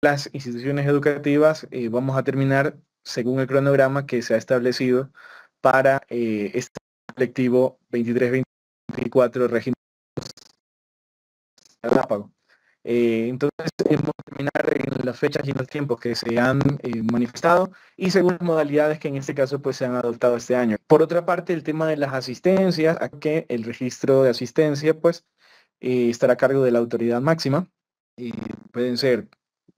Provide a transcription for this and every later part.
las instituciones educativas eh, vamos a terminar según el cronograma que se ha establecido para eh, este colectivo 23-24 de eh, entonces vamos a terminar en las fechas y en los tiempos que se han eh, manifestado y según las modalidades que en este caso pues se han adoptado este año. Por otra parte, el tema de las asistencias, a que el registro de asistencia pues estará a cargo de la autoridad máxima. Y pueden ser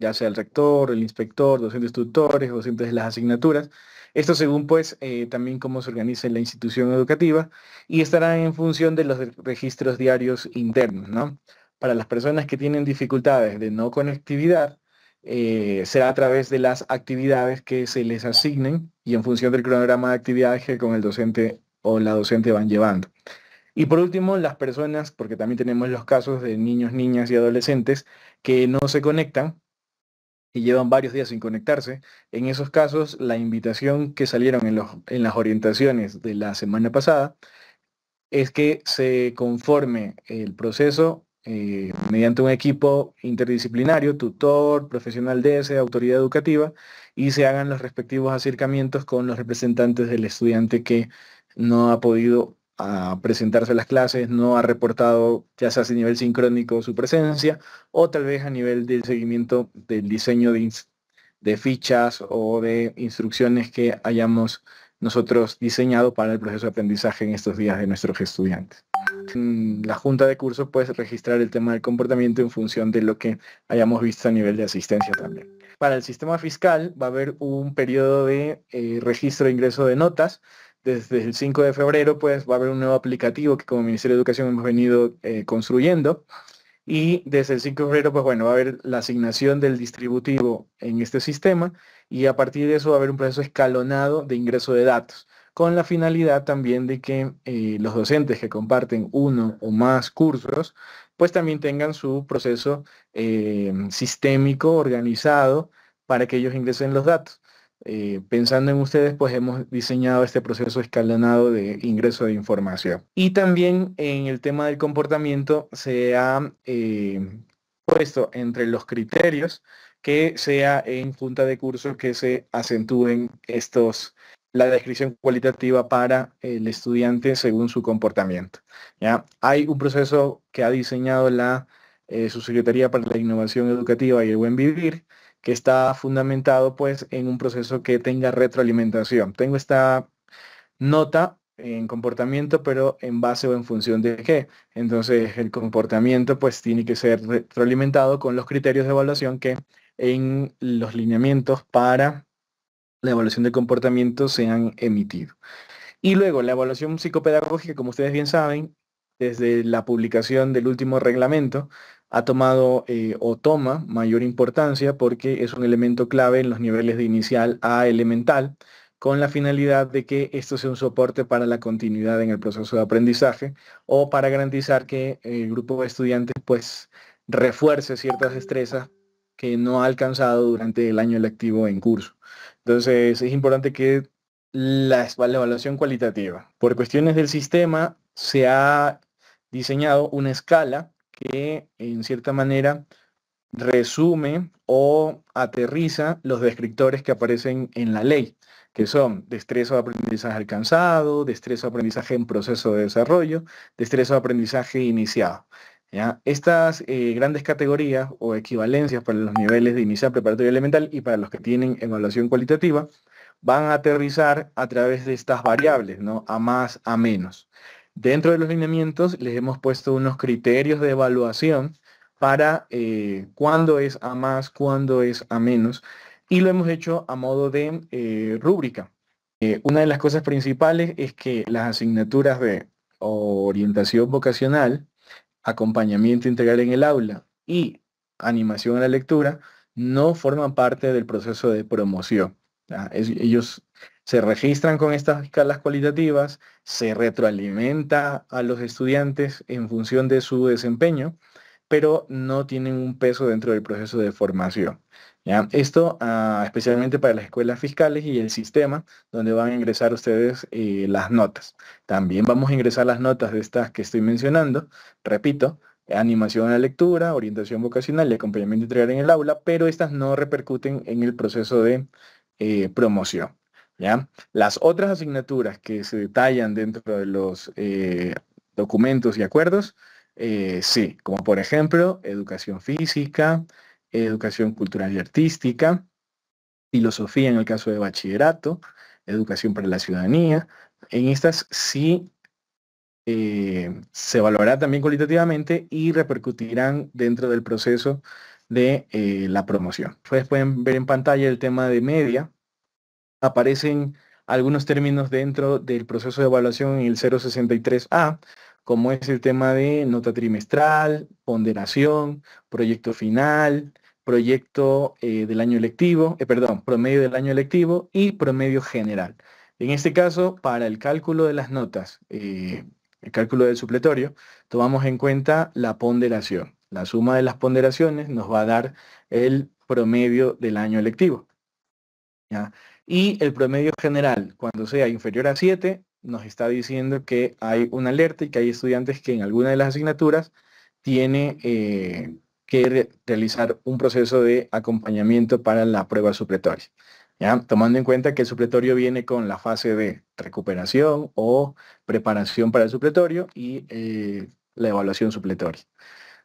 ya sea el rector, el inspector, docentes tutores, docentes de las asignaturas. Esto según pues eh, también cómo se organiza la institución educativa y estará en función de los registros diarios internos, ¿no? Para las personas que tienen dificultades de no conectividad, eh, será a través de las actividades que se les asignen y en función del cronograma de actividades que con el docente o la docente van llevando. Y por último, las personas, porque también tenemos los casos de niños, niñas y adolescentes que no se conectan, y llevan varios días sin conectarse, en esos casos la invitación que salieron en, los, en las orientaciones de la semana pasada es que se conforme el proceso eh, mediante un equipo interdisciplinario, tutor, profesional de ese, autoridad educativa, y se hagan los respectivos acercamientos con los representantes del estudiante que no ha podido a presentarse a las clases, no ha reportado, ya sea a nivel sincrónico, su presencia, o tal vez a nivel del seguimiento del diseño de, fichas o de instrucciones que hayamos nosotros diseñado para el proceso de aprendizaje en estos días de nuestros estudiantes. la junta de curso puede registrar el tema del comportamiento en función de lo que hayamos visto a nivel de asistencia también. Para el sistema fiscal va a haber un periodo de eh, registro de ingreso de notas desde el 5 de febrero pues va a haber un nuevo aplicativo que como Ministerio de Educación hemos venido eh, construyendo y desde el 5 de febrero pues bueno va a haber la asignación del distributivo en este sistema y a partir de eso va a haber un proceso escalonado de ingreso de datos con la finalidad también de que eh, los docentes que comparten uno o más cursos pues también tengan su proceso eh, sistémico organizado para que ellos ingresen los datos. Eh, pensando en ustedes, pues hemos diseñado este proceso escalonado de ingreso de información. Y también en el tema del comportamiento se ha eh, puesto entre los criterios que sea en junta de cursos que se acentúen estos la descripción cualitativa para el estudiante según su comportamiento. ¿ya? Hay un proceso que ha diseñado la eh, Subsecretaría para la Innovación Educativa y el Buen Vivir, que está fundamentado pues en un proceso que tenga retroalimentación. Tengo esta nota en comportamiento, pero en base o en función de qué. Entonces el comportamiento pues tiene que ser retroalimentado con los criterios de evaluación que en los lineamientos para la evaluación de comportamiento se han emitido. Y luego la evaluación psicopedagógica, como ustedes bien saben, desde la publicación del último reglamento, ha tomado eh, o toma mayor importancia porque es un elemento clave en los niveles de inicial a elemental, con la finalidad de que esto sea un soporte para la continuidad en el proceso de aprendizaje o para garantizar que el grupo de estudiantes pues refuerce ciertas destrezas que no ha alcanzado durante el año lectivo en curso. Entonces es importante que la evaluación cualitativa, por cuestiones del sistema, se ha diseñado una escala que en cierta manera resume o aterriza los descriptores que aparecen en la ley, que son destreza de aprendizaje alcanzado, destreza de aprendizaje en proceso de desarrollo, destreza de aprendizaje iniciado. ¿ya? Estas eh, grandes categorías o equivalencias para los niveles de inicial, preparatoria elemental y para los que tienen evaluación cualitativa van a aterrizar a través de estas variables, ¿no? A más, a menos. Dentro de los lineamientos les hemos puesto unos criterios de evaluación para eh, cuándo es a más, cuándo es a menos, y lo hemos hecho a modo de eh, rúbrica. Eh, una de las cosas principales es que las asignaturas de orientación vocacional, acompañamiento integral en el aula y animación a la lectura no forman parte del proceso de promoción. ellos se registran con estas escalas cualitativas, se retroalimenta a los estudiantes en función de su desempeño, pero no tienen un peso dentro del proceso de formación. Esto ah, especialmente para las escuelas fiscales y el sistema donde van a ingresar ustedes eh, las notas. También vamos a ingresar las notas de estas que estoy mencionando, repito, animación a la lectura, orientación vocacional y acompañamiento integral en el aula, pero estas no repercuten en el proceso de eh, promoción. Las otras asignaturas que se detallan dentro de los eh, documentos y acuerdos, eh, sí, como por ejemplo educación física, educación cultural y artística, filosofía en el caso de bachillerato, educación para la ciudadanía. En estas sí eh, se valorará también cualitativamente y repercutirán dentro del proceso de la promoción. Ustedes pueden ver en pantalla el tema de media, aparecen algunos términos dentro del proceso de evaluación en el 063A, como es el tema de nota trimestral, ponderación, proyecto final, proyecto eh, del año electivo, eh, perdón, promedio del año electivo y promedio general. En este caso, para el cálculo de las notas, eh, el cálculo del supletorio, tomamos en cuenta la ponderación. La suma de las ponderaciones nos va a dar el promedio del año electivo. ¿ya? Y el promedio general, cuando sea inferior a 7, nos está diciendo que hay una alerta y que hay estudiantes que en alguna de las asignaturas tiene eh, que realizar un proceso de acompañamiento para la prueba supletoria. ¿ya? Tomando en cuenta que el supletorio viene con la fase de recuperación o preparación para el supletorio y eh, la evaluación supletoria.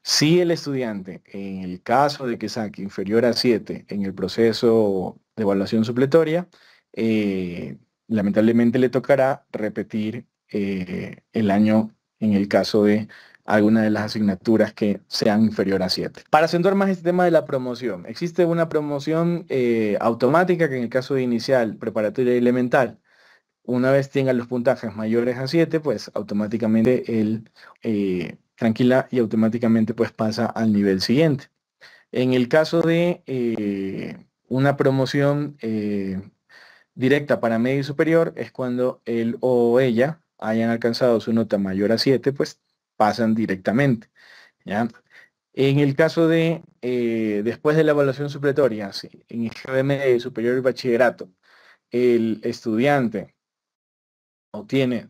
Si el estudiante, en el caso de que saque inferior a 7 en el proceso de evaluación supletoria, eh, lamentablemente le tocará repetir eh, el año en el caso de alguna de las asignaturas que sean inferior a 7. Para acentuar más este tema de la promoción, existe una promoción eh, automática que en el caso de inicial, preparatoria y elemental, una vez tenga los puntajes mayores a 7, pues automáticamente el tranquila y automáticamente pues pasa al nivel siguiente. En el caso de eh, una promoción eh, directa para medio superior es cuando él o ella hayan alcanzado su nota mayor a 7, pues pasan directamente. ¿ya? En el caso de, eh, después de la evaluación supletoria, en el medio superior y bachillerato, el estudiante obtiene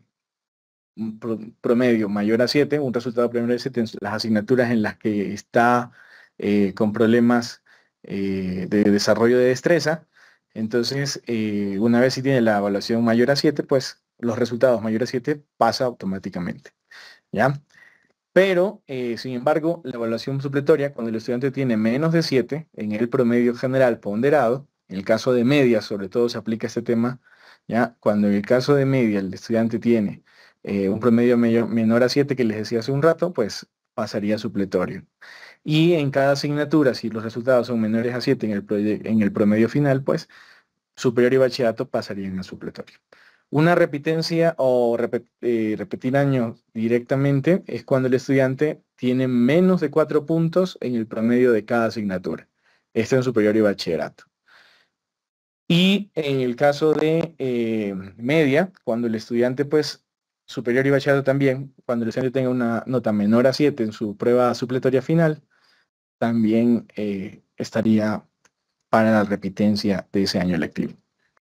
promedio mayor a 7, un resultado promedio de 7 en las asignaturas en las que está eh, con problemas eh, de desarrollo de destreza. Entonces, eh, una vez si tiene la evaluación mayor a 7, pues los resultados mayores a 7 pasa automáticamente. ¿ya? Pero, sin embargo, la evaluación supletoria, cuando el estudiante tiene menos de 7 en el promedio general ponderado, en el caso de media sobre todo se aplica este tema, ¿ya? cuando en el caso de media el estudiante tiene eh, un promedio menor a 7 que les decía hace un rato, pues pasaría a supletorio. Y en cada asignatura, si los resultados son menores a 7 en el, en el promedio final, pues superior y bachillerato pasarían a supletorio. Una repitencia o eh, repetir año directamente es cuando el estudiante tiene menos de 4 puntos en el promedio de cada asignatura. Esto en superior y bachillerato. Y en el caso de eh, media, cuando el estudiante pues superior y bachado también, cuando el estudiante tenga una nota menor a 7 en su prueba supletoria final, también eh, estaría para la repitencia de ese año lectivo.